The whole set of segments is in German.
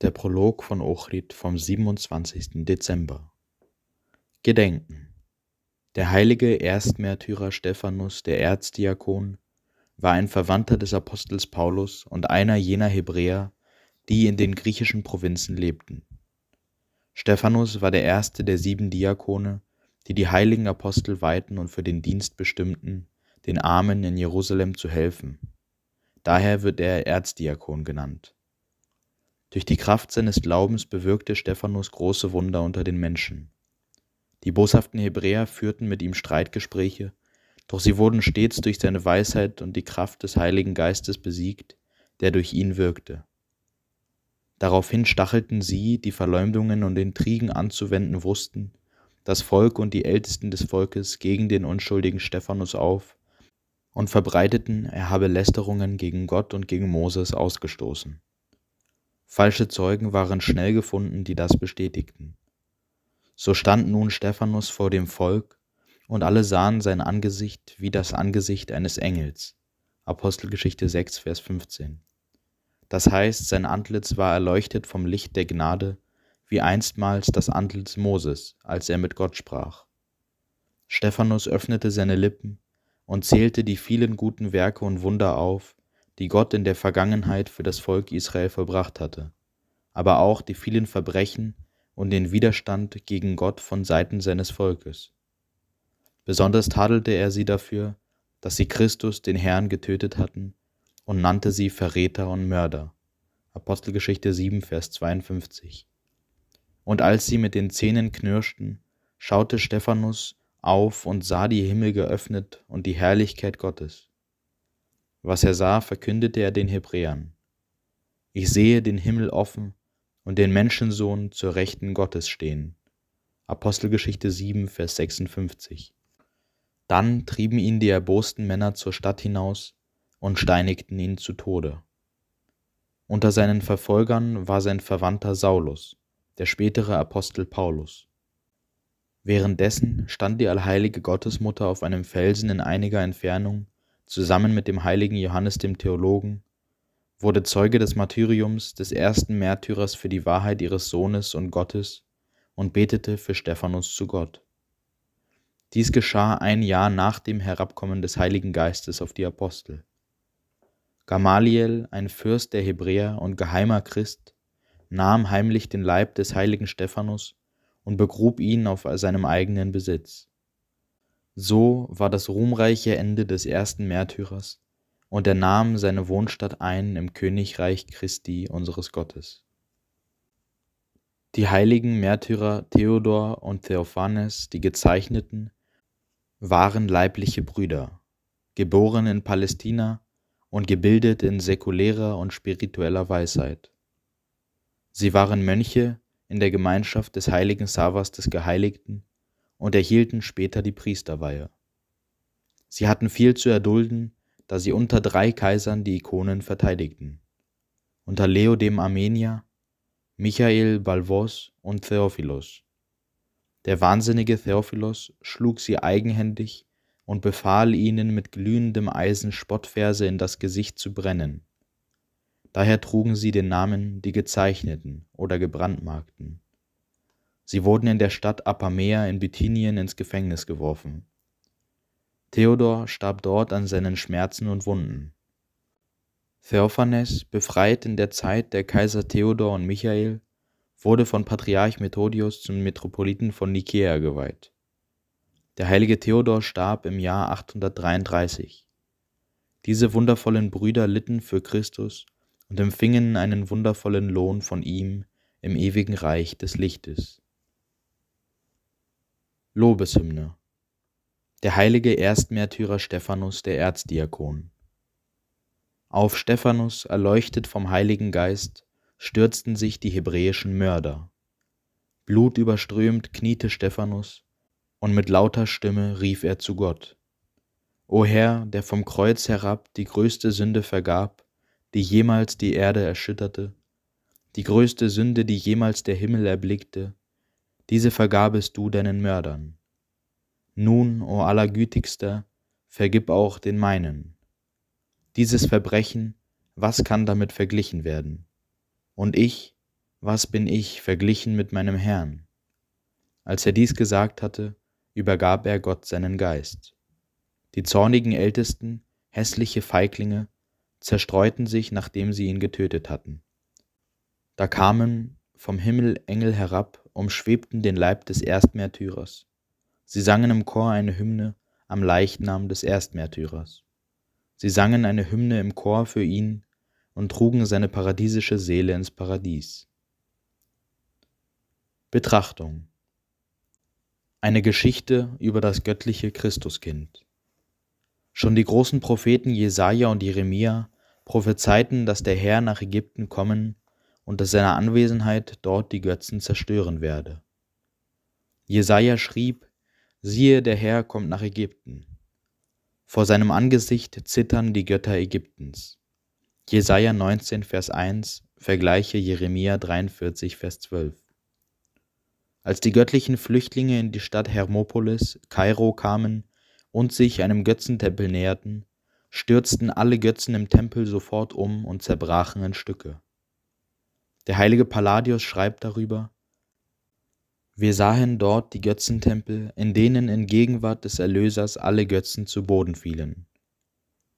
Der Prolog von Ochrid vom 27. Dezember. Gedenken. Der heilige Erstmärtyrer Stephanus, der Erzdiakon, war ein Verwandter des Apostels Paulus und einer jener Hebräer, die in den griechischen Provinzen lebten. Stephanus war der erste der sieben Diakone, die die heiligen Apostel weihten und für den Dienst bestimmten, den Armen in Jerusalem zu helfen. Daher wird er Erzdiakon genannt. Durch die Kraft seines Glaubens bewirkte Stephanus große Wunder unter den Menschen. Die boshaften Hebräer führten mit ihm Streitgespräche, doch sie wurden stets durch seine Weisheit und die Kraft des Heiligen Geistes besiegt, der durch ihn wirkte. Daraufhin stachelten sie, die Verleumdungen und Intrigen anzuwenden wussten, das Volk und die Ältesten des Volkes gegen den unschuldigen Stephanus auf und verbreiteten, er habe Lästerungen gegen Gott und gegen Moses ausgestoßen. Falsche Zeugen waren schnell gefunden, die das bestätigten. So stand nun Stephanus vor dem Volk, und alle sahen sein Angesicht wie das Angesicht eines Engels. Apostelgeschichte 6, Vers 15. Das heißt, sein Antlitz war erleuchtet vom Licht der Gnade, wie einstmals das Antlitz Moses, als er mit Gott sprach. Stephanus öffnete seine Lippen und zählte die vielen guten Werke und Wunder auf, die Gott in der Vergangenheit für das Volk Israel vollbracht hatte, aber auch die vielen Verbrechen und den Widerstand gegen Gott von Seiten seines Volkes. Besonders tadelte er sie dafür, dass sie Christus, den Herrn, getötet hatten und nannte sie Verräter und Mörder. Apostelgeschichte 7, Vers 52. Und als sie mit den Zähnen knirschten, schaute Stephanus auf und sah die Himmel geöffnet und die Herrlichkeit Gottes. Was er sah, verkündete er den Hebräern. Ich sehe den Himmel offen und den Menschensohn zur Rechten Gottes stehen. Apostelgeschichte 7, Vers 56. Dann trieben ihn die erbosten Männer zur Stadt hinaus und steinigten ihn zu Tode. Unter seinen Verfolgern war sein Verwandter Saulus, der spätere Apostel Paulus. Währenddessen stand die allheilige Gottesmutter auf einem Felsen in einiger Entfernung zusammen mit dem heiligen Johannes dem Theologen, wurde Zeuge des Martyriums des ersten Märtyrers für die Wahrheit ihres Sohnes und Gottes und betete für Stephanus zu Gott. Dies geschah ein Jahr nach dem Herabkommen des Heiligen Geistes auf die Apostel. Gamaliel, ein Fürst der Hebräer und geheimer Christ, nahm heimlich den Leib des heiligen Stephanus und begrub ihn auf seinem eigenen Besitz. So war das ruhmreiche Ende des ersten Märtyrers, und er nahm seine Wohnstatt ein im Königreich Christi unseres Gottes. Die heiligen Märtyrer Theodor und Theophanes, die Gezeichneten, waren leibliche Brüder, geboren in Palästina und gebildet in säkulärer und spiritueller Weisheit. Sie waren Mönche in der Gemeinschaft des heiligen Savas des Geheiligten und erhielten später die Priesterweihe. Sie hatten viel zu erdulden, da sie unter drei Kaisern die Ikonen verteidigten. Unter Leo dem Armenier, Michael Balvos und Theophilos. Der wahnsinnige Theophilos schlug sie eigenhändig und befahl ihnen mit glühendem Eisen Spottverse in das Gesicht zu brennen. Daher trugen sie den Namen die Gezeichneten oder Gebrandmarkten. Sie wurden in der Stadt Apamea in Bithynien ins Gefängnis geworfen. Theodor starb dort an seinen Schmerzen und Wunden. Theophanes, befreit in der Zeit der Kaiser Theodor und Michael, wurde von Patriarch Methodius zum Metropoliten von Nikäa geweiht. Der heilige Theodor starb im Jahr 833. Diese wundervollen Brüder litten für Christus und empfingen einen wundervollen Lohn von ihm im ewigen Reich des Lichtes. Lobeshymne. Der heilige Erstmärtyrer Stephanus, der Erzdiakon. Auf Stephanus, erleuchtet vom Heiligen Geist, stürzten sich die hebräischen Mörder. Blutüberströmt kniete Stephanus, und mit lauter Stimme rief er zu Gott. O Herr, der vom Kreuz herab die größte Sünde vergab, die jemals die Erde erschütterte, die größte Sünde, die jemals der Himmel erblickte, diese vergabest du deinen Mördern. Nun, o Allergütigster, vergib auch den meinen. Dieses Verbrechen, was kann damit verglichen werden? Und ich, was bin ich verglichen mit meinem Herrn? Als er dies gesagt hatte, übergab er Gott seinen Geist. Die zornigen Ältesten, hässliche Feiglinge, zerstreuten sich, nachdem sie ihn getötet hatten. Da kamen vom Himmel Engel herab umschwebten den Leib des Erstmärtyrers. Sie sangen im Chor eine Hymne am Leichnam des Erstmärtyrers. Sie sangen eine Hymne im Chor für ihn und trugen seine paradiesische Seele ins Paradies. Betrachtung Eine Geschichte über das göttliche Christuskind. Schon die großen Propheten Jesaja und Jeremia prophezeiten, dass der Herr nach Ägypten kommen und dass seine Anwesenheit dort die Götzen zerstören werde. Jesaja schrieb: Siehe, der Herr kommt nach Ägypten. Vor seinem Angesicht zittern die Götter Ägyptens. Jesaja 19, Vers 1, vergleiche Jeremia 43, Vers 12. Als die göttlichen Flüchtlinge in die Stadt Hermopolis, Kairo kamen und sich einem Götzentempel näherten, stürzten alle Götzen im Tempel sofort um und zerbrachen in Stücke. Der heilige Palladius schreibt darüber, wir sahen dort die Götzentempel, in denen in Gegenwart des Erlösers alle Götzen zu Boden fielen.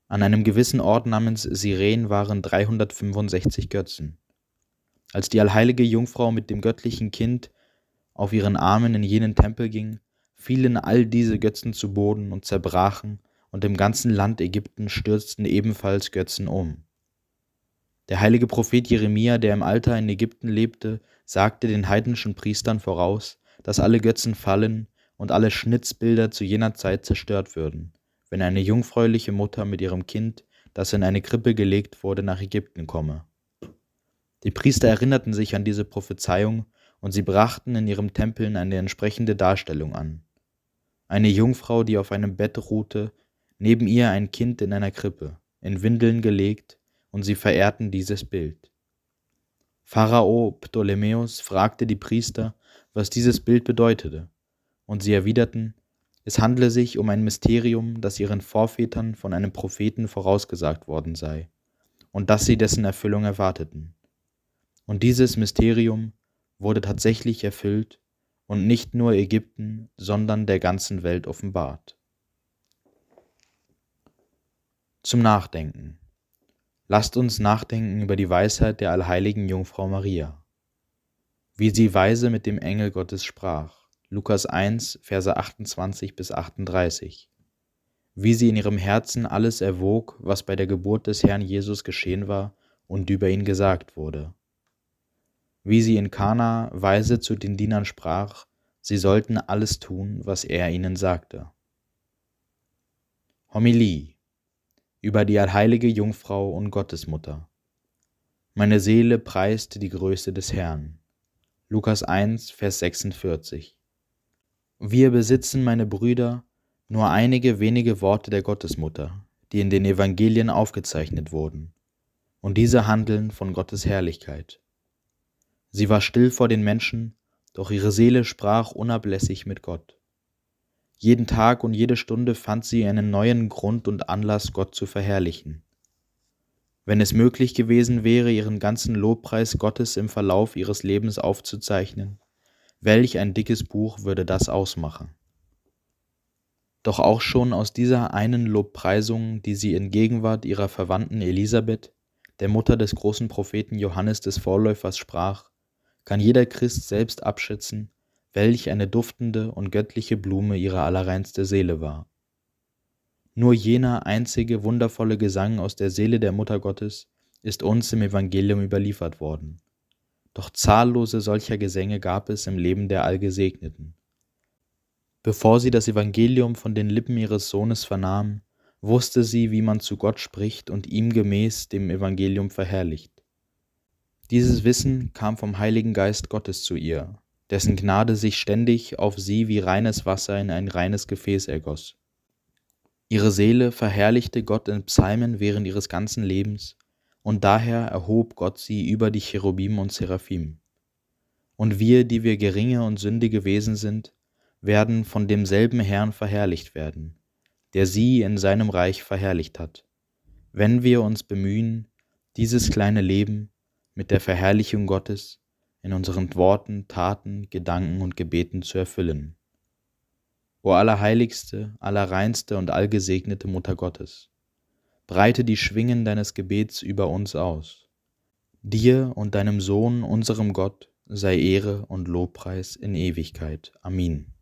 An einem gewissen Ort namens Siren waren 365 Götzen. Als die allheilige Jungfrau mit dem göttlichen Kind auf ihren Armen in jenen Tempel ging, fielen all diese Götzen zu Boden und zerbrachen, und im ganzen Land Ägypten stürzten ebenfalls Götzen um. Der heilige Prophet Jeremia, der im Alter in Ägypten lebte, sagte den heidnischen Priestern voraus, dass alle Götzen fallen und alle Schnitzbilder zu jener Zeit zerstört würden, wenn eine jungfräuliche Mutter mit ihrem Kind, das in eine Krippe gelegt wurde, nach Ägypten komme. Die Priester erinnerten sich an diese Prophezeiung und sie brachten in ihren Tempeln eine entsprechende Darstellung an. Eine Jungfrau, die auf einem Bett ruhte, neben ihr ein Kind in einer Krippe, in Windeln gelegt und sie verehrten dieses Bild. Pharao Ptolemäus fragte die Priester, was dieses Bild bedeutete, und sie erwiderten, es handle sich um ein Mysterium, das ihren Vorvätern von einem Propheten vorausgesagt worden sei, und dass sie dessen Erfüllung erwarteten. Und dieses Mysterium wurde tatsächlich erfüllt und nicht nur Ägypten, sondern der ganzen Welt offenbart. Zum Nachdenken. Lasst uns nachdenken über die Weisheit der allheiligen Jungfrau Maria, wie sie weise mit dem Engel Gottes sprach. Lukas 1, Verse 28 bis 38. Wie sie in ihrem Herzen alles erwog, was bei der Geburt des Herrn Jesus geschehen war und über ihn gesagt wurde. Wie sie in Kana weise zu den Dienern sprach, sie sollten alles tun, was er ihnen sagte. Homilie über die allheilige Jungfrau und Gottesmutter. Meine Seele preist die Größe des Herrn. Lukas 1, Vers 46. Wir besitzen, meine Brüder, nur einige wenige Worte der Gottesmutter, die in den Evangelien aufgezeichnet wurden, und diese handeln von Gottes Herrlichkeit. Sie war still vor den Menschen, doch ihre Seele sprach unablässig mit Gott. Jeden Tag und jede Stunde fand sie einen neuen Grund und Anlass, Gott zu verherrlichen. Wenn es möglich gewesen wäre, ihren ganzen Lobpreis Gottes im Verlauf ihres Lebens aufzuzeichnen, welch ein dickes Buch würde das ausmachen. Doch auch schon aus dieser einen Lobpreisung, die sie in Gegenwart ihrer Verwandten Elisabeth, der Mutter des großen Propheten Johannes des Vorläufers, sprach, kann jeder Christ selbst abschätzen, welch eine duftende und göttliche Blume ihre allerreinste Seele war. Nur jener einzige wundervolle Gesang aus der Seele der Mutter Gottes ist uns im Evangelium überliefert worden. Doch zahllose solcher Gesänge gab es im Leben der Allgesegneten. Bevor sie das Evangelium von den Lippen ihres Sohnes vernahm, wusste sie, wie man zu Gott spricht und ihm gemäß dem Evangelium verherrlicht. Dieses Wissen kam vom Heiligen Geist Gottes zu ihr, dessen Gnade sich ständig auf sie wie reines Wasser in ein reines Gefäß ergoss. Ihre Seele verherrlichte Gott in Psalmen während ihres ganzen Lebens, und daher erhob Gott sie über die Cherubim und Seraphim. Und wir, die wir geringe und sündige Wesen sind, werden von demselben Herrn verherrlicht werden, der sie in seinem Reich verherrlicht hat, wenn wir uns bemühen, dieses kleine Leben mit der Verherrlichung Gottes in unseren Worten, Taten, Gedanken und Gebeten zu erfüllen. O allerheiligste, allerreinste und allgesegnete Mutter Gottes, breite die Schwingen deines Gebets über uns aus. Dir und deinem Sohn, unserem Gott, sei Ehre und Lobpreis in Ewigkeit. Amen.